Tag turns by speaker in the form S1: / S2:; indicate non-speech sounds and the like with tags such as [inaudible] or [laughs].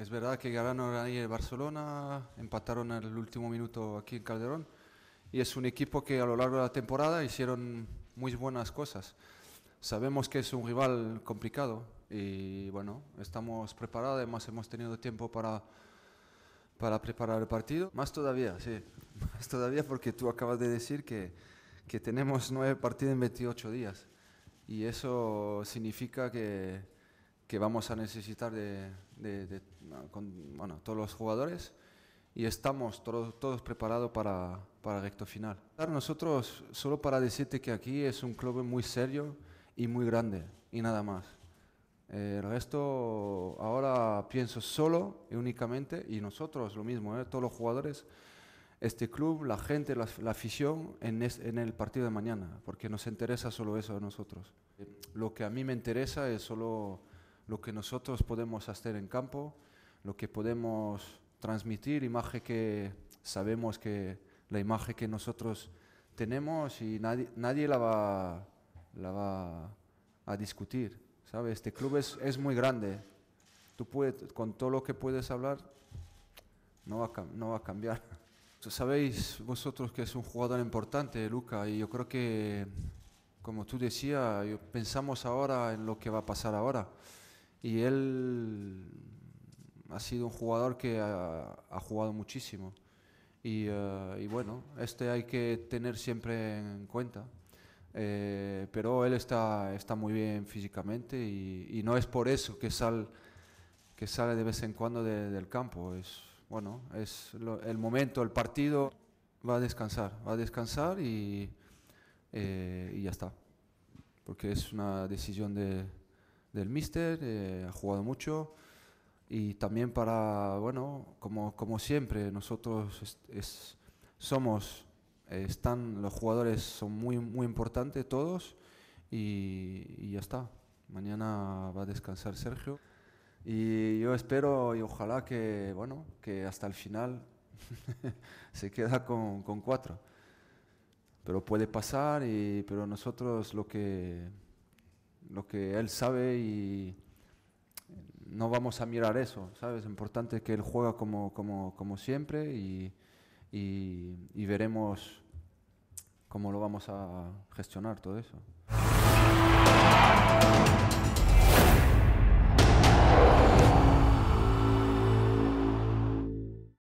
S1: es verdad que ganaron ahí en Barcelona, empataron en el último minuto aquí en Calderón y es un equipo que a lo largo de la temporada hicieron muy buenas cosas. Sabemos que es un rival complicado y bueno, estamos preparados, además hemos tenido tiempo para, para preparar el partido. Más todavía, sí, [laughs] más todavía porque tú acabas de decir que, que tenemos nueve partidos en 28 días y eso significa que que vamos a necesitar de, bueno, todos los jugadores y estamos todos, preparados para, para el recto final. Nosotros, solo para decirte que aquí es un club muy serio y muy grande y nada más. Eh, el resto ahora pienso solo y únicamente, y nosotros lo mismo, eh, todos los jugadores, este club, la gente, la, afición en, en, el partido de mañana, porque nos interesa solo eso a nosotros. Lo que a mí me interesa es solo lo que nosotros podemos hacer en campo, lo que podemos transmitir, imagen que sabemos que la imagen que nosotros tenemos y nadie, nadie la, va, la va a discutir. sabe Este club es, es muy grande. Tú puedes, con todo lo que puedes hablar, no va a, no va a cambiar. [laughs] Sabéis vosotros que es un jugador importante, Luca, y yo creo que, como tú decías, pensamos ahora en lo que va a pasar ahora. Y él ha sido un jugador que ha, jugado muchísimo. Eh, y, bueno, este hay que tener siempre en cuenta. Eh, pero él está, está muy bien físicamente y, no es por eso que, sal, que sale de vez en cuando del campo. Es, bueno, es el momento, el partido, va a descansar, va a descansar y, eh, y ya está. Porque es una decisión de, del míster, eh, ha jugado mucho y también para, bueno, como, como siempre, nosotros somos, eh, están, los jugadores son muy, muy importantes todos y, y ya está. Mañana va a descansar Sergio y yo espero y ojalá que, bueno, que hasta el final [laughs] se queda con, con cuatro. Pero puede pasar, y, pero nosotros lo que lo que él sabe y no vamos a mirar eso, ¿sabes? importante que él juega como, siempre y veremos cómo lo vamos a gestionar todo eso.